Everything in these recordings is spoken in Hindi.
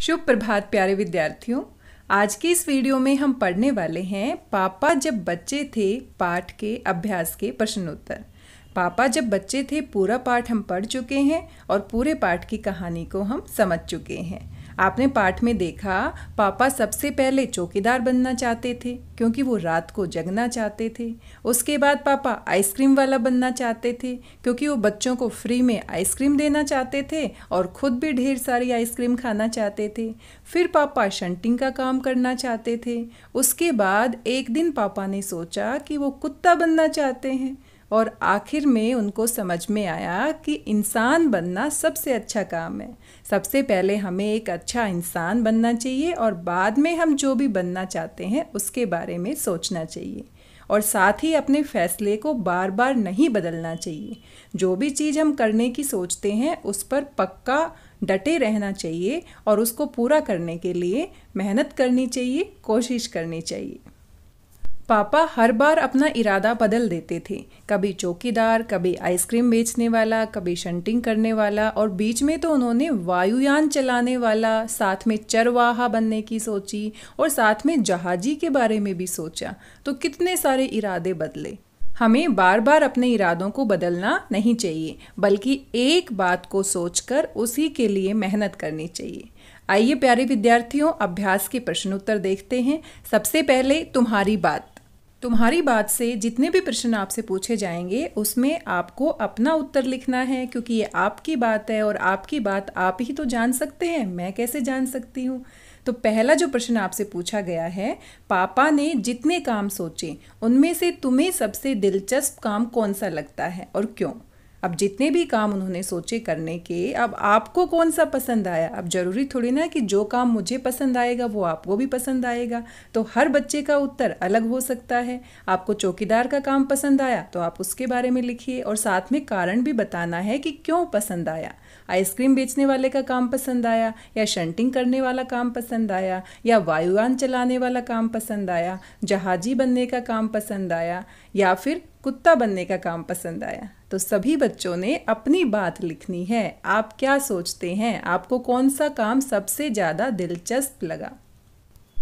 शुभ प्रभात प्यारे विद्यार्थियों आज के इस वीडियो में हम पढ़ने वाले हैं पापा जब बच्चे थे पाठ के अभ्यास के प्रश्नोत्तर पापा जब बच्चे थे पूरा पाठ हम पढ़ चुके हैं और पूरे पाठ की कहानी को हम समझ चुके हैं आपने पाठ में देखा पापा सबसे पहले चौकीदार बनना चाहते थे क्योंकि वो रात को जगना चाहते थे उसके बाद पापा आइसक्रीम वाला बनना चाहते थे क्योंकि वो बच्चों को फ्री में आइसक्रीम देना चाहते थे और ख़ुद भी ढेर सारी आइसक्रीम खाना चाहते थे फिर पापा शंटिंग का काम करना चाहते थे उसके बाद एक दिन पापा ने सोचा कि वो कुत्ता बनना चाहते हैं और आखिर में उनको समझ में आया कि इंसान बनना सबसे अच्छा काम है सबसे पहले हमें एक अच्छा इंसान बनना चाहिए और बाद में हम जो भी बनना चाहते हैं उसके बारे में सोचना चाहिए और साथ ही अपने फैसले को बार बार नहीं बदलना चाहिए जो भी चीज़ हम करने की सोचते हैं उस पर पक्का डटे रहना चाहिए और उसको पूरा करने के लिए मेहनत करनी चाहिए कोशिश करनी चाहिए पापा हर बार अपना इरादा बदल देते थे कभी चौकीदार कभी आइसक्रीम बेचने वाला कभी शंटिंग करने वाला और बीच में तो उन्होंने वायुयान चलाने वाला साथ में चरवाहा बनने की सोची और साथ में जहाजी के बारे में भी सोचा तो कितने सारे इरादे बदले हमें बार बार अपने इरादों को बदलना नहीं चाहिए बल्कि एक बात को सोचकर उसी के लिए मेहनत करनी चाहिए आइए प्यारे विद्यार्थियों अभ्यास के प्रश्नोत्तर देखते हैं सबसे पहले तुम्हारी बात तुम्हारी बात से जितने भी प्रश्न आपसे पूछे जाएंगे उसमें आपको अपना उत्तर लिखना है क्योंकि ये आपकी बात है और आपकी बात आप ही तो जान सकते हैं मैं कैसे जान सकती हूँ तो पहला जो प्रश्न आपसे पूछा गया है पापा ने जितने काम सोचे उनमें से तुम्हें सबसे दिलचस्प काम कौन सा लगता है और क्यों अब जितने भी काम उन्होंने सोचे करने के अब आपको कौन सा पसंद आया अब ज़रूरी थोड़ी ना कि जो काम मुझे पसंद आएगा वो आपको भी पसंद आएगा तो हर बच्चे का उत्तर अलग हो सकता है आपको चौकीदार का काम पसंद आया तो आप उसके बारे में लिखिए और साथ में कारण भी बताना है कि क्यों पसंद आया आइसक्रीम बेचने वाले का काम पसंद आया या शंटिंग करने वाला काम पसंद आया या वायुयान चलाने वाला काम पसंद आया जहाजी बनने का काम पसंद आया या फिर कुत्ता बनने का काम पसंद आया तो सभी बच्चों ने अपनी बात लिखनी है आप क्या सोचते हैं आपको कौन सा काम सबसे ज़्यादा दिलचस्प लगा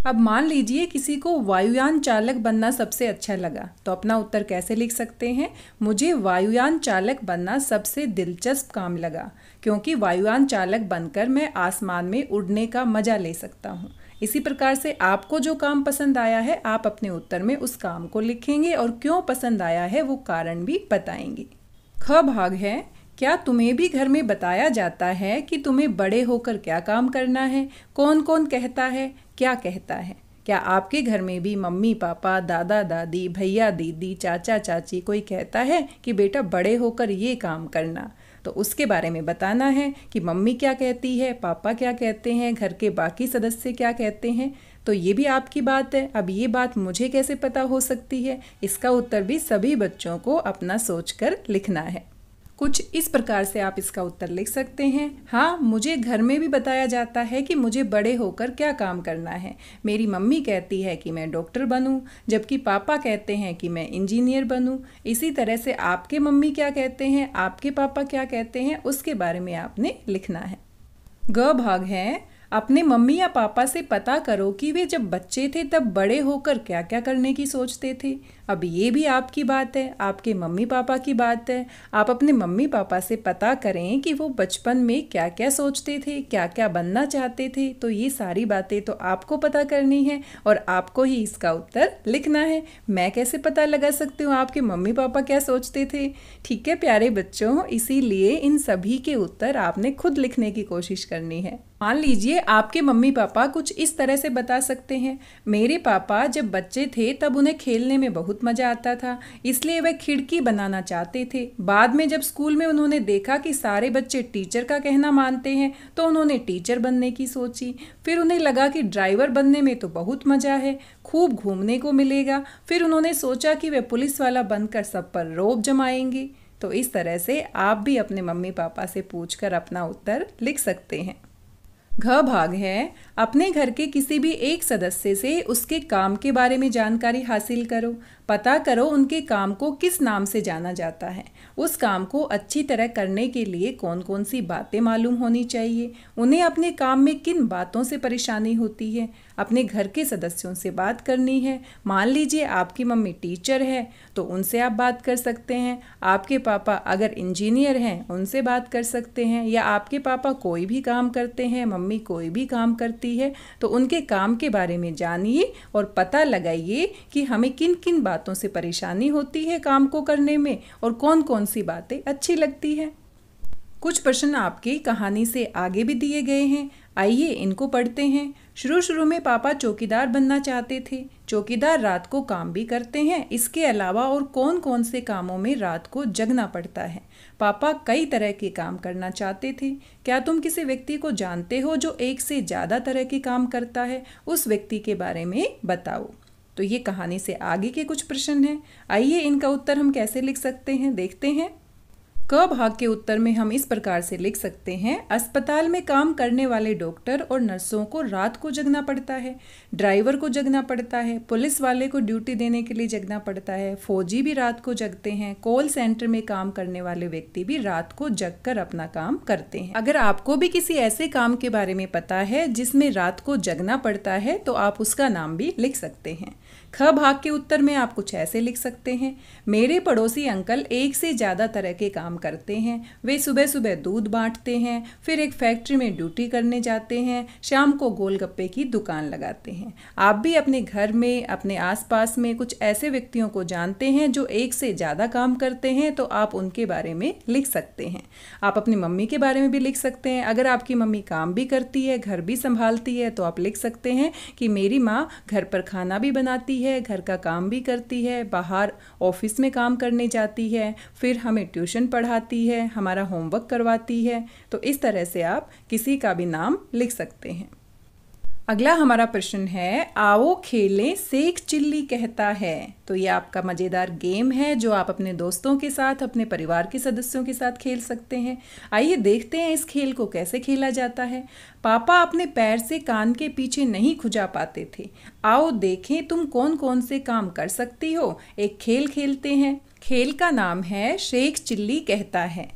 अब मान लीजिए किसी को वायुयान चालक बनना सबसे अच्छा लगा तो अपना उत्तर कैसे लिख सकते हैं मुझे वायुयान चालक बनना सबसे दिलचस्प काम लगा क्योंकि वायुयान चालक बनकर मैं आसमान में उड़ने का मजा ले सकता हूँ इसी प्रकार से आपको जो काम पसंद आया है आप अपने उत्तर में उस काम को लिखेंगे और क्यों पसंद आया है वो कारण भी बताएंगे ख भाग है क्या तुम्हें भी घर में बताया जाता है कि तुम्हें बड़े होकर क्या काम करना है कौन कौन कहता है क्या कहता है क्या आपके घर में भी मम्मी पापा दादा दादी भैया दीदी चाचा चाची कोई कहता है कि बेटा बड़े होकर ये काम करना तो उसके बारे में बताना है कि मम्मी क्या कहती है पापा क्या कहते हैं घर के बाकी सदस्य क्या कहते हैं तो ये भी आपकी बात है अब ये बात मुझे कैसे पता हो सकती है इसका उत्तर भी सभी बच्चों को अपना सोच कर लिखना है कुछ इस प्रकार से आप इसका उत्तर लिख सकते हैं हाँ मुझे घर में भी बताया जाता है कि मुझे बड़े होकर क्या काम करना है मेरी मम्मी कहती है कि मैं डॉक्टर बनूं जबकि पापा कहते हैं कि मैं इंजीनियर बनूं इसी तरह से आपके मम्मी क्या कहते हैं आपके पापा क्या कहते हैं उसके बारे में आपने लिखना है ग भाग है अपने मम्मी या पापा से पता करो कि वे जब बच्चे थे तब बड़े होकर क्या क्या करने की सोचते थे अब ये भी आपकी बात है आपके मम्मी पापा की बात है आप अपने मम्मी पापा से पता करें कि वो बचपन में क्या क्या सोचते थे क्या क्या बनना चाहते थे तो ये सारी बातें तो आपको पता करनी है और आपको ही इसका उत्तर लिखना है मैं कैसे पता लगा सकती हूँ आपके मम्मी पापा क्या सोचते थे ठीक है प्यारे बच्चों इसीलिए इन सभी के उत्तर आपने खुद लिखने की कोशिश करनी है मान लीजिए आपके मम्मी पापा कुछ इस तरह से बता सकते हैं मेरे पापा जब बच्चे थे तब उन्हें खेलने में बहुत बहुत मज़ा आता था इसलिए वह खिड़की बनाना चाहते थे बाद में जब स्कूल में उन्होंने देखा कि सारे बच्चे टीचर का कहना मानते हैं तो उन्होंने टीचर बनने की सोची फिर उन्हें लगा कि ड्राइवर बनने में तो बहुत मज़ा है खूब घूमने को मिलेगा फिर उन्होंने सोचा कि वह पुलिस वाला बनकर सब पर रोब जमाएंगे तो इस तरह से आप भी अपने मम्मी पापा से पूछकर अपना उत्तर लिख सकते हैं घ भाग है अपने घर के किसी भी एक सदस्य से उसके काम के बारे में जानकारी हासिल करो पता करो उनके काम को किस नाम से जाना जाता है उस काम को अच्छी तरह करने के लिए कौन कौन सी बातें मालूम होनी चाहिए उन्हें अपने काम में किन बातों से परेशानी होती है अपने घर के सदस्यों से बात करनी है मान लीजिए आपकी मम्मी टीचर है तो उनसे आप बात कर सकते हैं आपके पापा अगर इंजीनियर हैं उनसे बात कर सकते हैं या आपके पापा कोई भी काम करते हैं मम्मी कोई भी काम करती है तो उनके काम के बारे में जानिए और पता लगाइए कि हमें किन किन बात बातों से परेशानी होती है काम को करने में और कौन कौन सी बातें अच्छी लगती है कुछ प्रश्न आपकी कहानी से आगे भी दिए गए हैं आइए इनको पढ़ते हैं शुरू शुरू में पापा चौकीदार बनना चाहते थे चौकीदार रात को काम भी करते हैं इसके अलावा और कौन कौन से कामों में रात को जगना पड़ता है पापा कई तरह के काम करना चाहते थे क्या तुम किसी व्यक्ति को जानते हो जो एक से ज़्यादा तरह के काम करता है उस व्यक्ति के बारे में बताओ तो ये कहानी से आगे के कुछ प्रश्न हैं आइए इनका उत्तर हम कैसे लिख सकते हैं देखते हैं क भाग के उत्तर में हम इस प्रकार से लिख सकते हैं अस्पताल में काम करने वाले डॉक्टर और नर्सों को रात को जगना पड़ता है ड्राइवर को जगना पड़ता है पुलिस वाले को ड्यूटी देने के लिए जगना पड़ता है फौजी भी रात को जगते हैं कॉल सेंटर में काम करने वाले व्यक्ति भी रात को जग कर अपना काम करते हैं अगर आपको भी किसी ऐसे काम के बारे में पता है जिसमें रात को जगना पड़ता है तो आप उसका नाम भी लिख सकते हैं ख भाग के उत्तर में आप कुछ ऐसे लिख सकते हैं मेरे पड़ोसी अंकल एक से ज़्यादा तरह के काम करते हैं वे सुबह सुबह दूध बांटते हैं फिर एक फैक्ट्री में ड्यूटी करने जाते हैं शाम को गोलगप्पे की दुकान लगाते हैं आप भी अपने घर में अपने आसपास में कुछ ऐसे व्यक्तियों को जानते हैं जो एक से ज़्यादा काम करते हैं तो आप उनके बारे में लिख सकते हैं आप अपनी मम्मी के बारे में भी लिख सकते हैं अगर आपकी मम्मी काम भी करती है घर भी संभालती है तो आप लिख सकते हैं कि मेरी माँ घर पर खाना भी बनाती है है घर का काम भी करती है बाहर ऑफिस में काम करने जाती है फिर हमें ट्यूशन पढ़ाती है हमारा होमवर्क करवाती है तो इस तरह से आप किसी का भी नाम लिख सकते हैं अगला हमारा प्रश्न है आओ खेलें सेक चिल्ली कहता है तो ये आपका मज़ेदार गेम है जो आप अपने दोस्तों के साथ अपने परिवार के सदस्यों के साथ खेल सकते हैं आइए देखते हैं इस खेल को कैसे खेला जाता है पापा अपने पैर से कान के पीछे नहीं खुजा पाते थे आओ देखें तुम कौन कौन से काम कर सकती हो एक खेल खेलते हैं खेल का नाम है शेख चिल्ली कहता है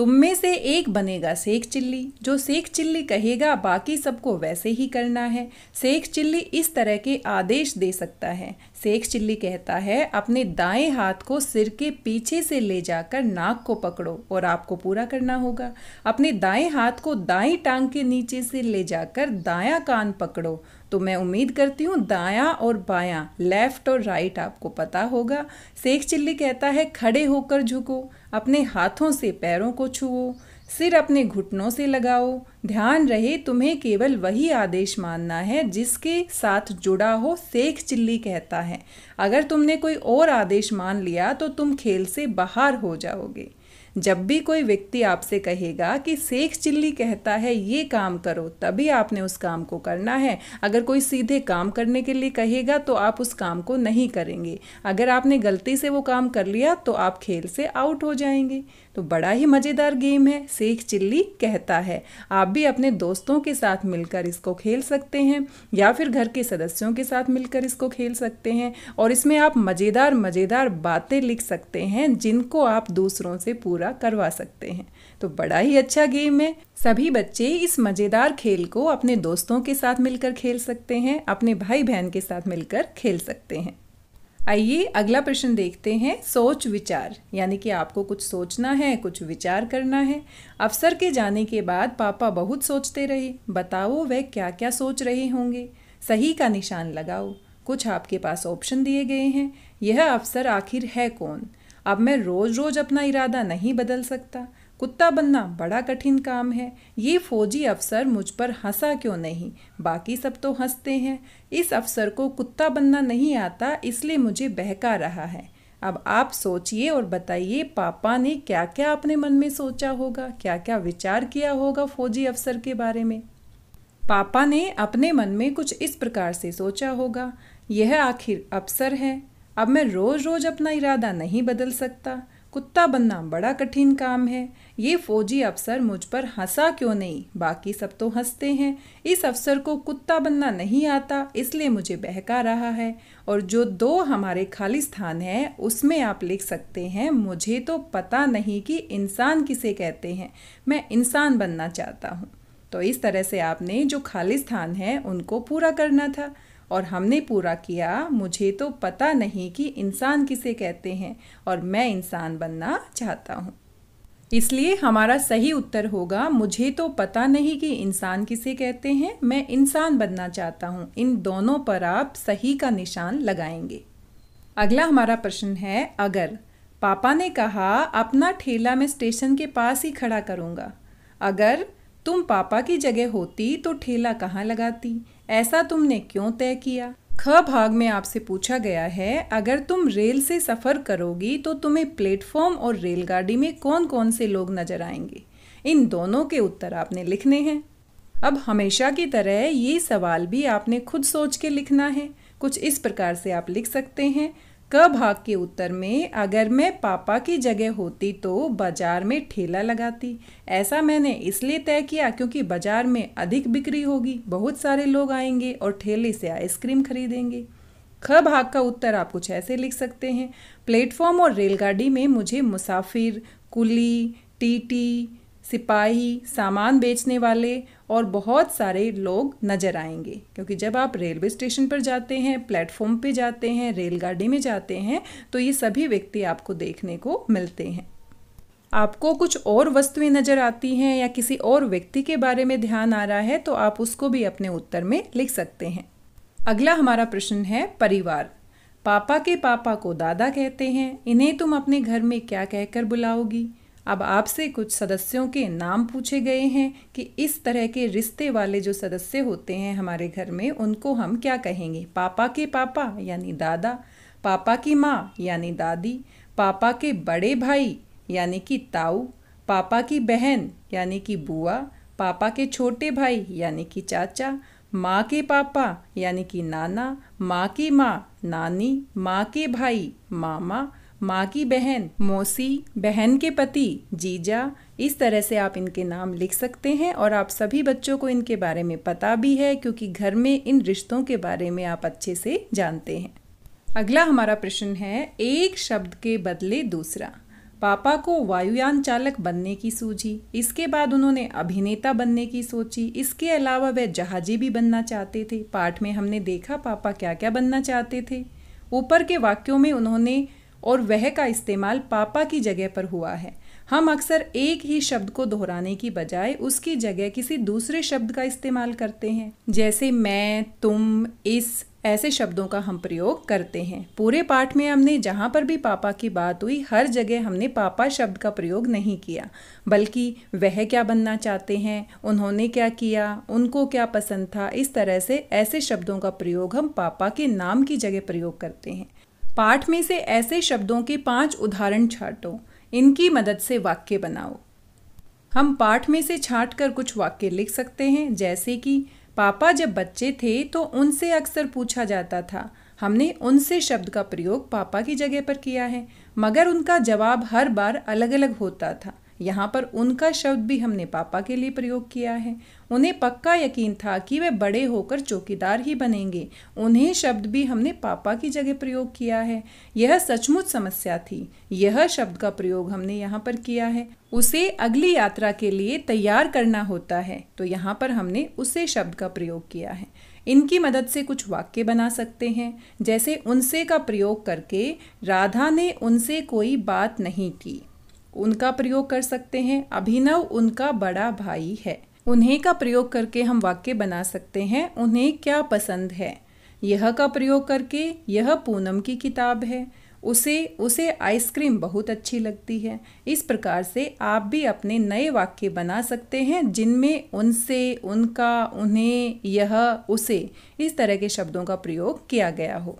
तुम में से एक बनेगा सेख चिल्ली जो सेख चिल्ली कहेगा बाकी सबको वैसे ही करना है सेख चिल्ली इस तरह के आदेश दे सकता है सेख चिल्ली कहता है अपने दाएं हाथ को सिर के पीछे से ले जाकर नाक को पकड़ो और आपको पूरा करना होगा अपने दाएं हाथ को दाएं टांग के नीचे से ले जाकर दाया कान पकड़ो तो मैं उम्मीद करती हूँ दायां और बायां लेफ्ट और राइट आपको पता होगा शेख चिल्ली कहता है खड़े होकर झुको अपने हाथों से पैरों को छुओ सिर अपने घुटनों से लगाओ ध्यान रहे तुम्हें केवल वही आदेश मानना है जिसके साथ जुड़ा हो सेख चिल्ली कहता है अगर तुमने कोई और आदेश मान लिया तो तुम खेल से बाहर हो जाओगे जब भी कोई व्यक्ति आपसे कहेगा कि शेख चिल्ली कहता है ये काम करो तभी आपने उस काम को करना है अगर कोई सीधे काम करने के लिए कहेगा तो आप उस काम को नहीं करेंगे अगर आपने गलती से वो काम कर लिया तो आप खेल से आउट हो जाएंगे तो बड़ा ही मज़ेदार गेम है सेख चिल्ली कहता है आप भी अपने दोस्तों के साथ मिलकर इसको खेल सकते हैं या फिर घर के सदस्यों के साथ मिलकर इसको खेल सकते हैं और इसमें आप मज़ेदार मज़ेदार बातें लिख सकते हैं जिनको आप दूसरों से पूरा करवा सकते हैं तो बड़ा ही अच्छा गेम है सभी बच्चे इस मज़ेदार खेल को अपने दोस्तों के साथ मिलकर खेल सकते हैं अपने भाई बहन के साथ मिलकर खेल सकते हैं आइए अगला प्रश्न देखते हैं सोच विचार यानी कि आपको कुछ सोचना है कुछ विचार करना है अफसर के जाने के बाद पापा बहुत सोचते रहे बताओ वह क्या क्या सोच रहे होंगे सही का निशान लगाओ कुछ आपके पास ऑप्शन दिए गए हैं यह अफसर आखिर है कौन अब मैं रोज़ रोज़ अपना इरादा नहीं बदल सकता कुत्ता बनना बड़ा कठिन काम है ये फौजी अफसर मुझ पर हंसा क्यों नहीं बाकी सब तो हंसते हैं इस अफसर को कुत्ता बनना नहीं आता इसलिए मुझे बहका रहा है अब आप सोचिए और बताइए पापा ने क्या क्या अपने मन में सोचा होगा क्या क्या विचार किया होगा फौजी अफसर के बारे में पापा ने अपने मन में कुछ इस प्रकार से सोचा होगा यह आखिर अफसर है अब मैं रोज़ रोज़ अपना इरादा नहीं बदल सकता कुत्ता बनना बड़ा कठिन काम है ये फौजी अफसर मुझ पर हंसा क्यों नहीं बाकी सब तो हंसते हैं इस अफसर को कुत्ता बनना नहीं आता इसलिए मुझे बहका रहा है और जो दो हमारे खाली स्थान हैं उसमें आप लिख सकते हैं मुझे तो पता नहीं कि इंसान किसे कहते हैं मैं इंसान बनना चाहता हूँ तो इस तरह से आपने जो खाली स्थान है उनको पूरा करना था और हमने पूरा किया मुझे तो पता नहीं कि इंसान किसे कहते हैं और मैं इंसान बनना चाहता हूँ इसलिए हमारा सही उत्तर होगा मुझे तो पता नहीं कि इंसान किसे कहते हैं मैं इंसान बनना चाहता हूँ इन दोनों पर आप सही का निशान लगाएंगे अगला हमारा प्रश्न है अगर पापा ने कहा अपना ठेला मैं स्टेशन के पास ही खड़ा करूँगा अगर तुम पापा की जगह होती तो ठेला कहाँ लगाती ऐसा तुमने क्यों तय किया ख भाग में आपसे पूछा गया है अगर तुम रेल से सफ़र करोगी तो तुम्हें प्लेटफॉर्म और रेलगाड़ी में कौन कौन से लोग नजर आएंगे इन दोनों के उत्तर आपने लिखने हैं अब हमेशा की तरह ये सवाल भी आपने खुद सोच के लिखना है कुछ इस प्रकार से आप लिख सकते हैं क भाग के उत्तर में अगर मैं पापा की जगह होती तो बाजार में ठेला लगाती ऐसा मैंने इसलिए तय किया क्योंकि बाजार में अधिक बिक्री होगी बहुत सारे लोग आएंगे और ठेले से आइसक्रीम खरीदेंगे ख भाग का उत्तर आप कुछ ऐसे लिख सकते हैं प्लेटफॉर्म और रेलगाड़ी में मुझे मुसाफिर कुली टीटी सिपाही सामान बेचने वाले और बहुत सारे लोग नज़र आएंगे क्योंकि जब आप रेलवे स्टेशन पर जाते हैं प्लेटफॉर्म पे जाते हैं रेलगाड़ी में जाते हैं तो ये सभी व्यक्ति आपको देखने को मिलते हैं आपको कुछ और वस्तुएं नज़र आती हैं या किसी और व्यक्ति के बारे में ध्यान आ रहा है तो आप उसको भी अपने उत्तर में लिख सकते हैं अगला हमारा प्रश्न है परिवार पापा के पापा को दादा कहते हैं इन्हें तुम अपने घर में क्या कहकर बुलाओगी अब आपसे कुछ सदस्यों के नाम पूछे गए हैं कि इस तरह के रिश्ते वाले जो सदस्य होते हैं हमारे घर में उनको हम क्या कहेंगे पापा के पापा यानी दादा पापा की माँ यानी दादी पापा के बड़े भाई यानी कि ताऊ पापा की बहन यानी कि बुआ पापा के छोटे भाई यानी कि चाचा माँ के पापा यानी कि नाना माँ की माँ नानी माँ के भाई मामा माँ की बहन मौसी बहन के पति जीजा इस तरह से आप इनके नाम लिख सकते हैं और आप सभी बच्चों को इनके बारे में पता भी है क्योंकि घर में इन रिश्तों के बारे में आप अच्छे से जानते हैं अगला हमारा प्रश्न है एक शब्द के बदले दूसरा पापा को वायुयान चालक बनने की सूझी इसके बाद उन्होंने अभिनेता बनने की सोची इसके अलावा वह जहाजी भी बनना चाहते थे पाठ में हमने देखा पापा क्या क्या बनना चाहते थे ऊपर के वाक्यों में उन्होंने और वह का इस्तेमाल पापा की जगह पर हुआ है हम अक्सर एक ही शब्द को दोहराने की बजाय उसकी जगह किसी दूसरे शब्द का इस्तेमाल करते हैं जैसे मैं तुम इस ऐसे शब्दों का हम प्रयोग करते हैं पूरे पाठ में हमने जहाँ पर भी पापा की बात हुई हर जगह हमने पापा शब्द का प्रयोग नहीं किया बल्कि वह क्या बनना चाहते हैं उन्होंने क्या किया उनको क्या पसंद था इस तरह से ऐसे शब्दों का प्रयोग हम पापा के नाम की जगह प्रयोग करते हैं पाठ में से ऐसे शब्दों के पांच उदाहरण छाटो इनकी मदद से वाक्य बनाओ हम पाठ में से छाट कर कुछ वाक्य लिख सकते हैं जैसे कि पापा जब बच्चे थे तो उनसे अक्सर पूछा जाता था हमने उनसे शब्द का प्रयोग पापा की जगह पर किया है मगर उनका जवाब हर बार अलग अलग होता था यहाँ पर उनका शब्द भी हमने पापा के लिए प्रयोग किया है उन्हें पक्का यकीन था कि वे बड़े होकर चौकीदार ही बनेंगे उन्हें शब्द भी हमने पापा की जगह प्रयोग किया है यह सचमुच समस्या थी यह शब्द का प्रयोग हमने यहाँ पर किया है उसे अगली यात्रा के लिए तैयार करना होता है तो यहाँ पर हमने उसे शब्द का प्रयोग किया है इनकी मदद से कुछ वाक्य बना सकते हैं जैसे उनसे का प्रयोग करके राधा ने उनसे कोई बात नहीं की उनका प्रयोग कर सकते हैं अभिनव उनका बड़ा भाई है उन्हें का प्रयोग करके हम वाक्य बना सकते हैं उन्हें क्या पसंद है यह का प्रयोग करके यह पूनम की किताब है उसे उसे आइसक्रीम बहुत अच्छी लगती है इस प्रकार से आप भी अपने नए वाक्य बना सकते हैं जिनमें उनसे उनका उन्हें यह उसे इस तरह के शब्दों का प्रयोग किया गया हो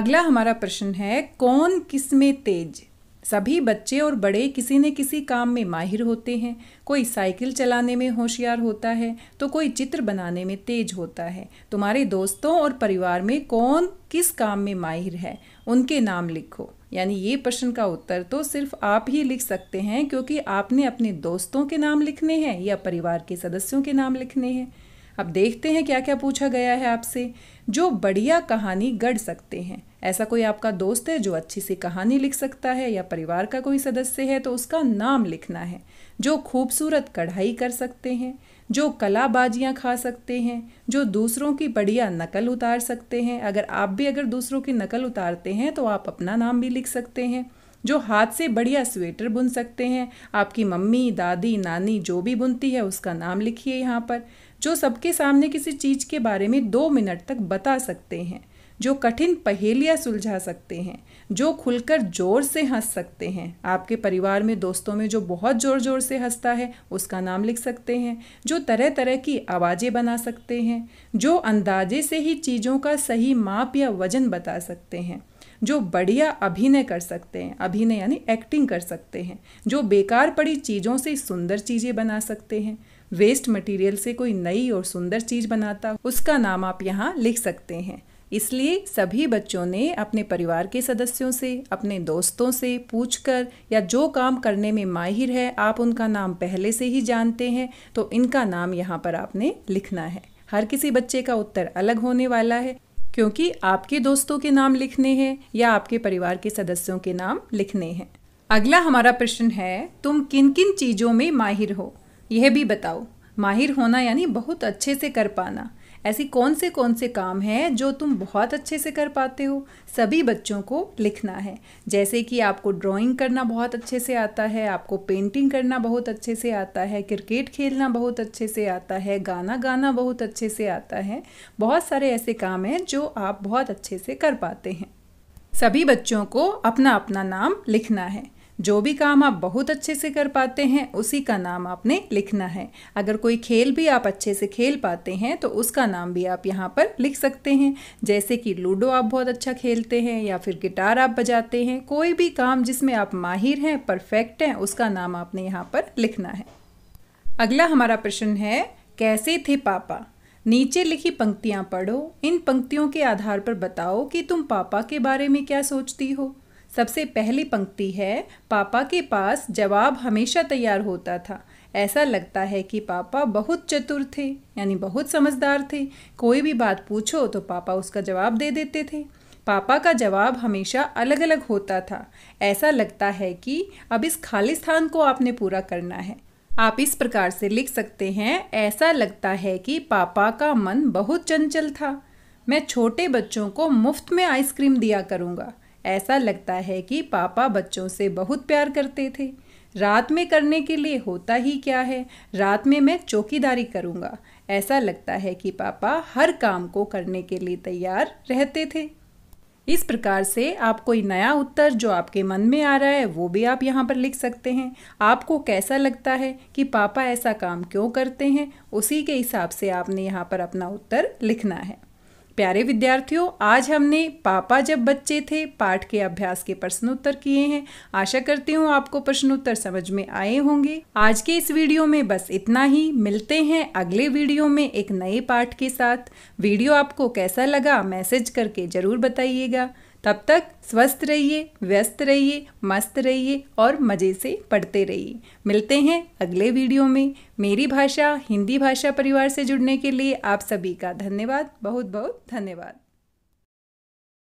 अगला हमारा प्रश्न है कौन किस में तेज सभी बच्चे और बड़े किसी न किसी काम में माहिर होते हैं कोई साइकिल चलाने में होशियार होता है तो कोई चित्र बनाने में तेज होता है तुम्हारे दोस्तों और परिवार में कौन किस काम में माहिर है उनके नाम लिखो यानी ये प्रश्न का उत्तर तो सिर्फ आप ही लिख सकते हैं क्योंकि आपने अपने दोस्तों के नाम लिखने हैं या परिवार के सदस्यों के नाम लिखने हैं अब देखते हैं क्या क्या पूछा गया है आपसे जो बढ़िया कहानी गढ़ सकते हैं ऐसा कोई आपका दोस्त है जो अच्छी सी कहानी लिख सकता है या परिवार का कोई सदस्य है तो उसका नाम लिखना है जो खूबसूरत कढ़ाई कर सकते हैं जो कलाबाजियाँ खा सकते हैं जो दूसरों की बढ़िया नकल उतार सकते हैं अगर आप भी अगर दूसरों की नकल उतारते हैं तो आप अपना नाम भी लिख सकते हैं जो हाथ से बढ़िया स्वेटर बुन सकते हैं आपकी मम्मी दादी नानी जो भी बुनती है उसका नाम लिखिए यहाँ पर जो सबके सामने किसी चीज़ के बारे में दो मिनट तक बता सकते हैं जो कठिन पहेलियाँ सुलझा सकते हैं जो खुलकर जोर से हंस सकते हैं आपके परिवार में दोस्तों में जो बहुत ज़ोर ज़ोर से हंसता है उसका नाम लिख सकते हैं जो तरह तरह की आवाज़ें बना सकते हैं जो अंदाजे से ही चीज़ों का सही माप या वजन बता सकते हैं जो बढ़िया अभिनय कर सकते हैं अभिनय यानी एक्टिंग कर सकते हैं जो बेकार पड़ी चीज़ों से सुंदर चीज़ें बना सकते हैं वेस्ट मटेरियल से कोई नई और सुंदर चीज़ बनाता उसका नाम आप यहाँ लिख सकते हैं इसलिए सभी बच्चों ने अपने परिवार के सदस्यों से अपने दोस्तों से पूछकर या जो काम करने में माहिर है आप उनका नाम पहले से ही जानते हैं तो इनका नाम यहाँ पर आपने लिखना है हर किसी बच्चे का उत्तर अलग होने वाला है क्योंकि आपके दोस्तों के नाम लिखने हैं या आपके परिवार के सदस्यों के नाम लिखने हैं अगला हमारा प्रश्न है तुम किन किन चीज़ों में माहिर हो यह भी बताओ माहिर होना यानी बहुत अच्छे से कर पाना ऐसी कौन से कौन से काम हैं जो तुम बहुत अच्छे से कर पाते हो सभी बच्चों को लिखना है जैसे कि आपको ड्राइंग करना बहुत अच्छे से आता है आपको पेंटिंग करना बहुत अच्छे से आता है क्रिकेट खेलना बहुत अच्छे से आता है गाना गाना बहुत अच्छे से आता है बहुत सारे ऐसे काम हैं जो आप बहुत अच्छे से कर पाते हैं सभी बच्चों को अपना अपना नाम लिखना है जो भी काम आप बहुत अच्छे से कर पाते हैं उसी का नाम आपने लिखना है अगर कोई खेल भी आप अच्छे से खेल पाते हैं तो उसका नाम भी आप यहाँ पर लिख सकते हैं जैसे कि लूडो आप बहुत अच्छा खेलते हैं या फिर गिटार आप बजाते हैं कोई भी काम जिसमें आप माहिर हैं परफेक्ट हैं उसका नाम आपने यहाँ पर लिखना है अगला हमारा प्रश्न है कैसे थे पापा नीचे लिखी पंक्तियाँ पढ़ो इन पंक्तियों के आधार पर बताओ कि तुम पापा के बारे में क्या सोचती हो सबसे पहली पंक्ति है पापा के पास जवाब हमेशा तैयार होता था ऐसा लगता है कि पापा बहुत चतुर थे यानी बहुत समझदार थे कोई भी बात पूछो तो पापा उसका जवाब दे देते थे पापा का जवाब हमेशा अलग अलग होता था ऐसा लगता है कि अब इस खाली स्थान को आपने पूरा करना है आप इस प्रकार से लिख सकते हैं ऐसा लगता है कि पापा का मन बहुत चंचल था मैं छोटे बच्चों को मुफ्त में आइसक्रीम दिया करूँगा ऐसा लगता है कि पापा बच्चों से बहुत प्यार करते थे रात में करने के लिए होता ही क्या है रात में मैं चौकीदारी करूँगा ऐसा लगता है कि पापा हर काम को करने के लिए तैयार रहते थे इस प्रकार से आप कोई नया उत्तर जो आपके मन में आ रहा है वो भी आप यहाँ पर लिख सकते हैं आपको कैसा लगता है कि पापा ऐसा काम क्यों करते हैं उसी के हिसाब से आपने यहाँ पर अपना उत्तर लिखना है प्यारे विद्यार्थियों आज हमने पापा जब बच्चे थे पाठ के अभ्यास के प्रश्नोत्तर किए हैं आशा करती हूँ आपको प्रश्नोत्तर समझ में आए होंगे आज के इस वीडियो में बस इतना ही मिलते हैं अगले वीडियो में एक नए पाठ के साथ वीडियो आपको कैसा लगा मैसेज करके जरूर बताइएगा तब तक स्वस्थ रहिए व्यस्त रहिए मस्त रहिए और मज़े से पढ़ते रहिए मिलते हैं अगले वीडियो में मेरी भाषा हिंदी भाषा परिवार से जुड़ने के लिए आप सभी का धन्यवाद बहुत बहुत धन्यवाद